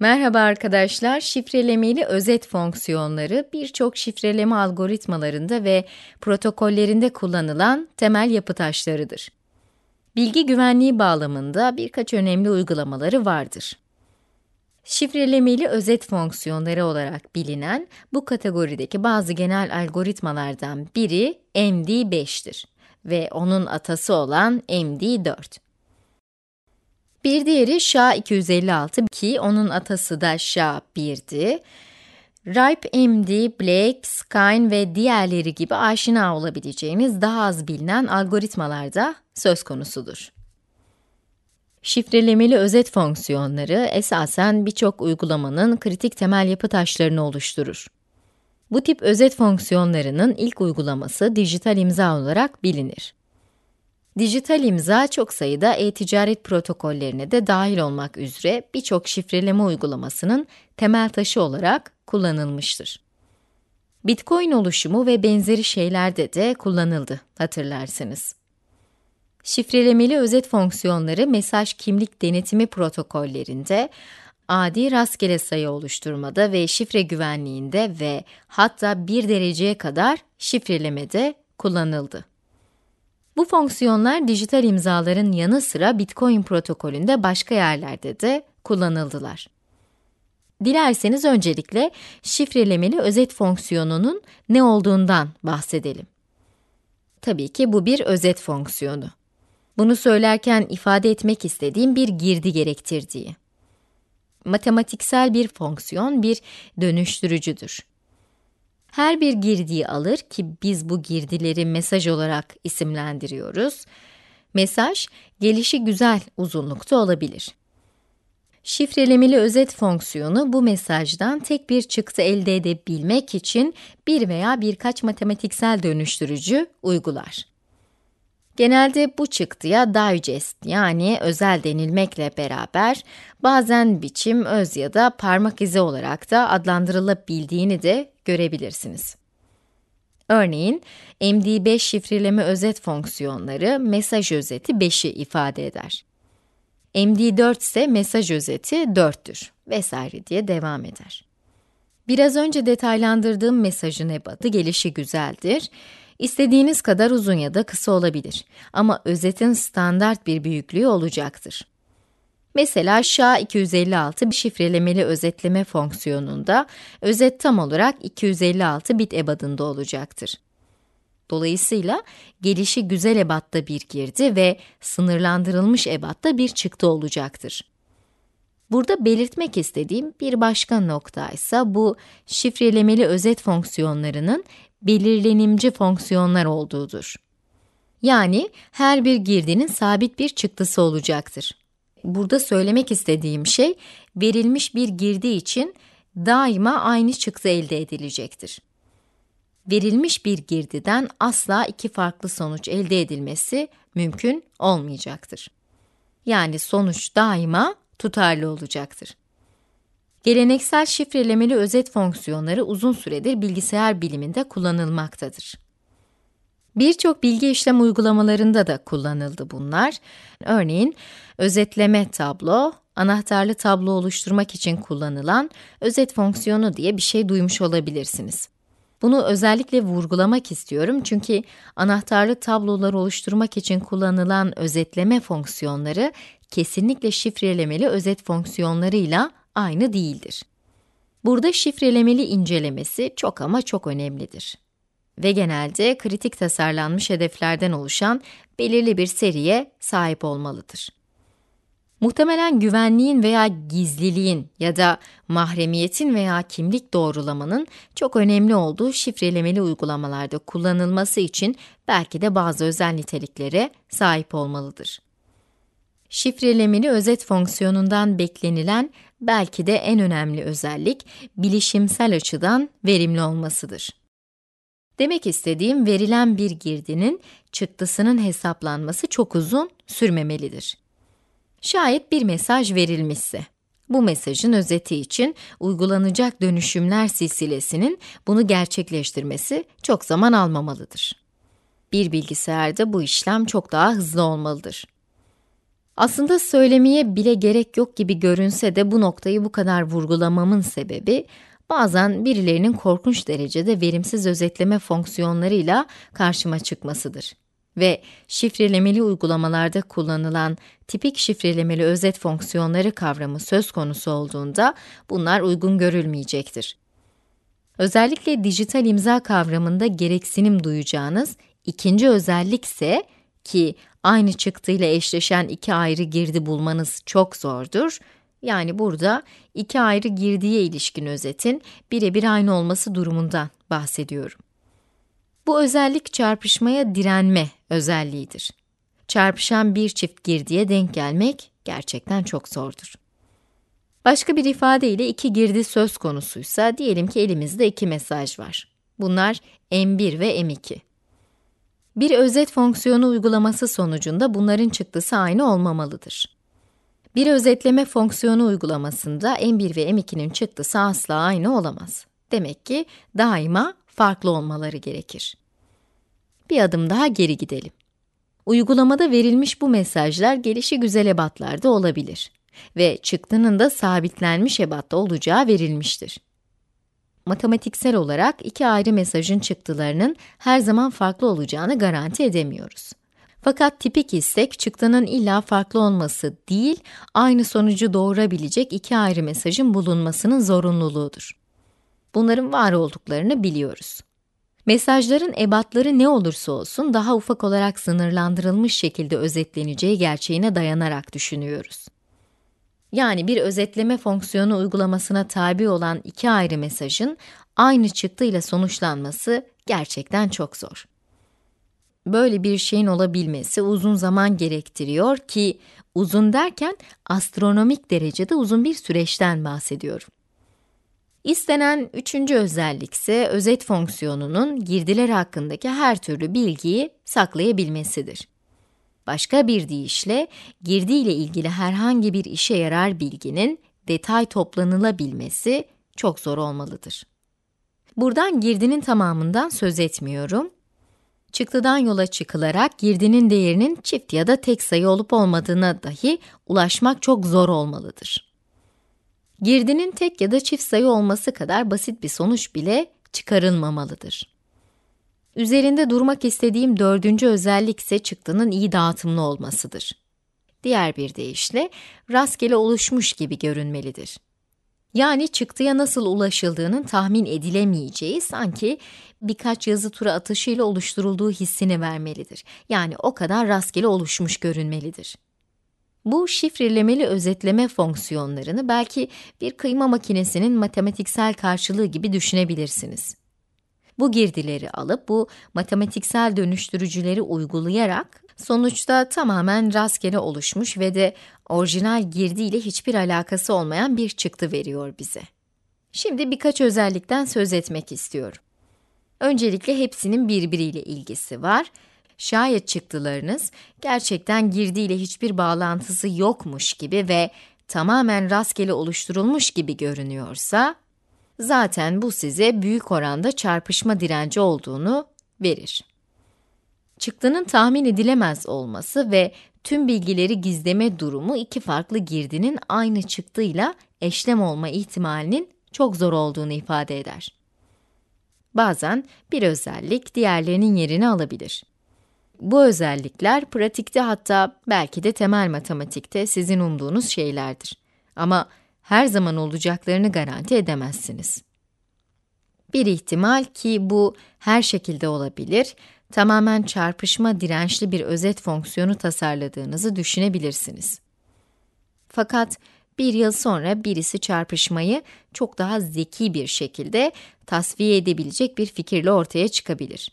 Merhaba arkadaşlar, şifrelemeli özet fonksiyonları birçok şifreleme algoritmalarında ve protokollerinde kullanılan temel yapı taşlarıdır. Bilgi güvenliği bağlamında birkaç önemli uygulamaları vardır. Şifrelemeli özet fonksiyonları olarak bilinen bu kategorideki bazı genel algoritmalardan biri MD5'tir ve onun atası olan MD4. Bir diğeri Şa 256 ki onun atası da Şa 1'di. Ripe MD, Blake, Skyne ve diğerleri gibi aşina olabileceğiniz daha az bilinen algoritmalar da söz konusudur. Şifrelemeli özet fonksiyonları esasen birçok uygulamanın kritik temel yapı taşlarını oluşturur. Bu tip özet fonksiyonlarının ilk uygulaması dijital imza olarak bilinir. Dijital imza çok sayıda e-ticaret protokollerine de dahil olmak üzere birçok şifreleme uygulamasının temel taşı olarak kullanılmıştır. Bitcoin oluşumu ve benzeri şeylerde de kullanıldı hatırlarsınız. Şifrelemeli özet fonksiyonları mesaj kimlik denetimi protokollerinde adi rastgele sayı oluşturmada ve şifre güvenliğinde ve hatta 1 dereceye kadar şifrelemede kullanıldı. Bu fonksiyonlar dijital imzaların yanı sıra Bitcoin protokolünde başka yerlerde de kullanıldılar. Dilerseniz öncelikle şifrelemeli özet fonksiyonunun ne olduğundan bahsedelim. Tabii ki bu bir özet fonksiyonu. Bunu söylerken ifade etmek istediğim bir girdi gerektirdiği. Matematiksel bir fonksiyon bir dönüştürücüdür. Her bir girdiyi alır ki biz bu girdileri mesaj olarak isimlendiriyoruz. Mesaj gelişi güzel uzunlukta olabilir. Şifrelemeli özet fonksiyonu bu mesajdan tek bir çıktı elde edebilmek için bir veya birkaç matematiksel dönüştürücü uygular. Genelde bu çıktıya digest yani özel denilmekle beraber bazen biçim, öz ya da parmak izi olarak da adlandırılabildiğini de görebilirsiniz. Örneğin MD5 şifreleme özet fonksiyonları mesaj özeti 5'i ifade eder. MD4 ise mesaj özeti 4'tür vesaire diye devam eder. Biraz önce detaylandırdığım mesajın ebatı gelişi güzeldir. İstediğiniz kadar uzun ya da kısa olabilir ama özetin standart bir büyüklüğü olacaktır. Mesela SHA-256 bir şifrelemeli özetleme fonksiyonunda özet tam olarak 256 bit ebadında olacaktır. Dolayısıyla gelişi güzel ebatta bir girdi ve sınırlandırılmış ebatta bir çıktı olacaktır. Burada belirtmek istediğim bir başka nokta ise bu şifrelemeli özet fonksiyonlarının belirlenimci fonksiyonlar olduğudur. Yani her bir girdinin sabit bir çıktısı olacaktır burada söylemek istediğim şey verilmiş bir girdi için daima aynı çıktı elde edilecektir. Verilmiş bir girdiden asla iki farklı sonuç elde edilmesi mümkün olmayacaktır. Yani sonuç daima tutarlı olacaktır. Geleneksel şifrelemeli özet fonksiyonları uzun süredir bilgisayar biliminde kullanılmaktadır. Birçok bilgi işlem uygulamalarında da kullanıldı bunlar. Örneğin özetleme tablo, anahtarlı tablo oluşturmak için kullanılan özet fonksiyonu diye bir şey duymuş olabilirsiniz. Bunu özellikle vurgulamak istiyorum çünkü anahtarlı tablolar oluşturmak için kullanılan özetleme fonksiyonları kesinlikle şifrelemeli özet fonksiyonlarıyla aynı değildir. Burada şifrelemeli incelemesi çok ama çok önemlidir ve genelde kritik tasarlanmış hedeflerden oluşan belirli bir seriye sahip olmalıdır. Muhtemelen güvenliğin veya gizliliğin ya da mahremiyetin veya kimlik doğrulamanın çok önemli olduğu şifrelemeli uygulamalarda kullanılması için belki de bazı özel niteliklere sahip olmalıdır. Şifrelemeli özet fonksiyonundan beklenilen belki de en önemli özellik bilişimsel açıdan verimli olmasıdır. Demek istediğim verilen bir girdinin çıktısının hesaplanması çok uzun sürmemelidir. Şayet bir mesaj verilmişse, bu mesajın özeti için uygulanacak dönüşümler silsilesinin bunu gerçekleştirmesi çok zaman almamalıdır. Bir bilgisayarda bu işlem çok daha hızlı olmalıdır. Aslında söylemeye bile gerek yok gibi görünse de bu noktayı bu kadar vurgulamamın sebebi, bazen birilerinin korkunç derecede verimsiz özetleme fonksiyonlarıyla karşıma çıkmasıdır. Ve şifrelemeli uygulamalarda kullanılan tipik şifrelemeli özet fonksiyonları kavramı söz konusu olduğunda bunlar uygun görülmeyecektir. Özellikle dijital imza kavramında gereksinim duyacağınız ikinci özellik ise ki aynı çıktıyla eşleşen iki ayrı girdi bulmanız çok zordur. Yani burada iki ayrı girdiye ilişkin özetin birebir aynı olması durumundan bahsediyorum. Bu özellik çarpışmaya direnme özelliğidir. Çarpışan bir çift girdiye denk gelmek gerçekten çok zordur. Başka bir ifadeyle iki girdi söz konusuysa diyelim ki elimizde iki mesaj var. Bunlar M1 ve M2. Bir özet fonksiyonu uygulaması sonucunda bunların çıktısı aynı olmamalıdır. Bir özetleme fonksiyonu uygulamasında m1 ve m2'nin çıktısı asla aynı olamaz. Demek ki daima farklı olmaları gerekir. Bir adım daha geri gidelim. Uygulamada verilmiş bu mesajlar gelişi güzel ebatlarda olabilir ve çıktının da sabitlenmiş ebatta olacağı verilmiştir. Matematiksel olarak iki ayrı mesajın çıktılarının her zaman farklı olacağını garanti edemiyoruz. Fakat tipik istek çıktının illa farklı olması değil, aynı sonucu doğurabilecek iki ayrı mesajın bulunmasının zorunluluğudur. Bunların var olduklarını biliyoruz. Mesajların ebatları ne olursa olsun daha ufak olarak sınırlandırılmış şekilde özetleneceği gerçeğine dayanarak düşünüyoruz. Yani bir özetleme fonksiyonu uygulamasına tabi olan iki ayrı mesajın aynı çıktıyla sonuçlanması gerçekten çok zor. Böyle bir şeyin olabilmesi uzun zaman gerektiriyor ki uzun derken astronomik derecede uzun bir süreçten bahsediyorum. İstenen üçüncü özellik ise özet fonksiyonunun girdiler hakkındaki her türlü bilgiyi saklayabilmesidir. Başka bir deyişle, girdi ile ilgili herhangi bir işe yarar bilginin detay toplanılabilmesi çok zor olmalıdır. Buradan girdinin tamamından söz etmiyorum çıktıdan yola çıkılarak girdinin değerinin çift ya da tek sayı olup olmadığına dahi ulaşmak çok zor olmalıdır. Girdinin tek ya da çift sayı olması kadar basit bir sonuç bile çıkarılmamalıdır. Üzerinde durmak istediğim dördüncü özellik ise çıktının iyi dağıtımlı olmasıdır. Diğer bir deyişle, rastgele oluşmuş gibi görünmelidir. Yani çıktıya nasıl ulaşıldığının tahmin edilemeyeceği sanki birkaç yazı tura atışıyla oluşturulduğu hissini vermelidir. Yani o kadar rastgele oluşmuş görünmelidir. Bu şifrelemeli özetleme fonksiyonlarını belki bir kıyma makinesinin matematiksel karşılığı gibi düşünebilirsiniz. Bu girdileri alıp bu matematiksel dönüştürücüleri uygulayarak sonuçta tamamen rastgele oluşmuş ve de orijinal girdi ile hiçbir alakası olmayan bir çıktı veriyor bize. Şimdi birkaç özellikten söz etmek istiyorum. Öncelikle hepsinin birbiriyle ilgisi var. Şayet çıktılarınız gerçekten girdi ile hiçbir bağlantısı yokmuş gibi ve tamamen rastgele oluşturulmuş gibi görünüyorsa, zaten bu size büyük oranda çarpışma direnci olduğunu verir. Çıktının tahmin edilemez olması ve tüm bilgileri gizleme durumu iki farklı girdinin aynı çıktıyla eşlem olma ihtimalinin çok zor olduğunu ifade eder. Bazen bir özellik diğerlerinin yerini alabilir. Bu özellikler pratikte hatta belki de temel matematikte sizin umduğunuz şeylerdir. Ama her zaman olacaklarını garanti edemezsiniz. Bir ihtimal ki bu her şekilde olabilir, tamamen çarpışma dirençli bir özet fonksiyonu tasarladığınızı düşünebilirsiniz. Fakat bir yıl sonra birisi çarpışmayı çok daha zeki bir şekilde tasfiye edebilecek bir fikirle ortaya çıkabilir.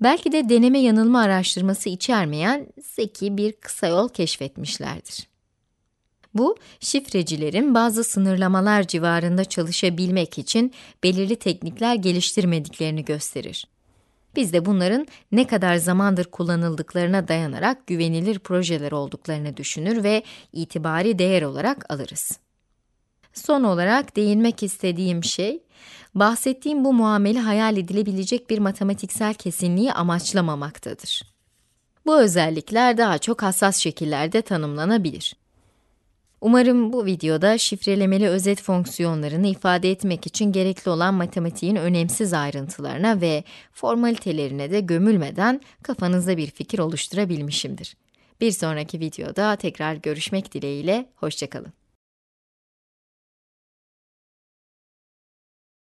Belki de deneme yanılma araştırması içermeyen zeki bir kısa yol keşfetmişlerdir. Bu, şifrecilerin bazı sınırlamalar civarında çalışabilmek için belirli teknikler geliştirmediklerini gösterir. Biz de bunların ne kadar zamandır kullanıldıklarına dayanarak güvenilir projeler olduklarını düşünür ve itibari değer olarak alırız. Son olarak değinmek istediğim şey, bahsettiğim bu muamele hayal edilebilecek bir matematiksel kesinliği amaçlamamaktadır. Bu özellikler daha çok hassas şekillerde tanımlanabilir. Umarım bu videoda şifrelemeli özet fonksiyonlarını ifade etmek için gerekli olan matematiğin önemsiz ayrıntılarına ve formalitelerine de gömülmeden kafanızda bir fikir oluşturabilmişimdir. Bir sonraki videoda tekrar görüşmek dileğiyle, hoşçakalın.